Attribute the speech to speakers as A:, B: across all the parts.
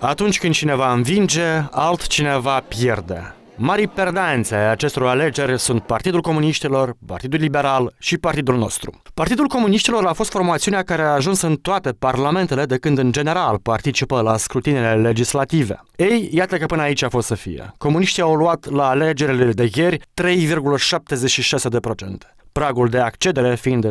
A: Atunci când cineva învinge, altcineva pierde. Mari perdanțe ai acestor alegeri sunt Partidul Comuniștilor, Partidul Liberal și Partidul nostru. Partidul Comuniștilor a fost formațiunea care a ajuns în toate parlamentele de când în general participă la scrutinele legislative. Ei, iată că până aici a fost să fie. Comuniștii au luat la alegerile de ieri 3,76%, pragul de accedere fiind de 6%.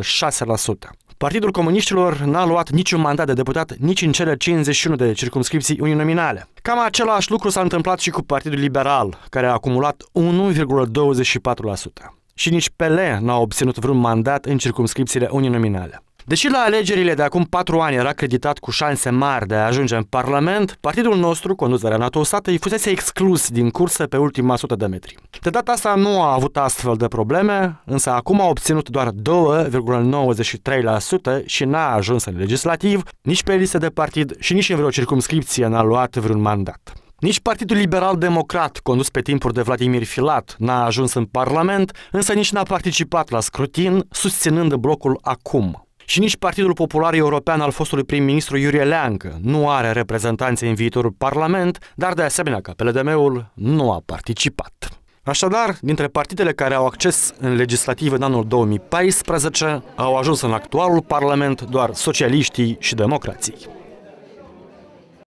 A: Partidul Comuniștilor n-a luat niciun mandat de deputat nici în cele 51 de circumscripții uninominale. Cam același lucru s-a întâmplat și cu Partidul Liberal, care a acumulat 1,24%. Și nici PL n-a obținut vreun mandat în circumscripțiile uninominale. Deși la alegerile de acum patru ani era creditat cu șanse mari de a ajunge în Parlament, partidul nostru, condus de Renato Osată, îi fusese exclus din cursă pe ultima sută de metri. De data asta nu a avut astfel de probleme, însă acum a obținut doar 2,93% și n-a ajuns în legislativ, nici pe listă de partid și nici în vreo circumscripție n-a luat vreun mandat. Nici Partidul Liberal Democrat, condus pe timpuri de Vladimir Filat, n-a ajuns în Parlament, însă nici n-a participat la scrutin, susținând blocul acum. Și nici Partidul Popular European al fostului prim-ministru Iurie Leancă nu are reprezentanțe în viitorul Parlament, dar de asemenea că PLDM-ul nu a participat. Așadar, dintre partidele care au acces în legislativ în anul 2014, au ajuns în actualul Parlament doar socialiștii și democrații.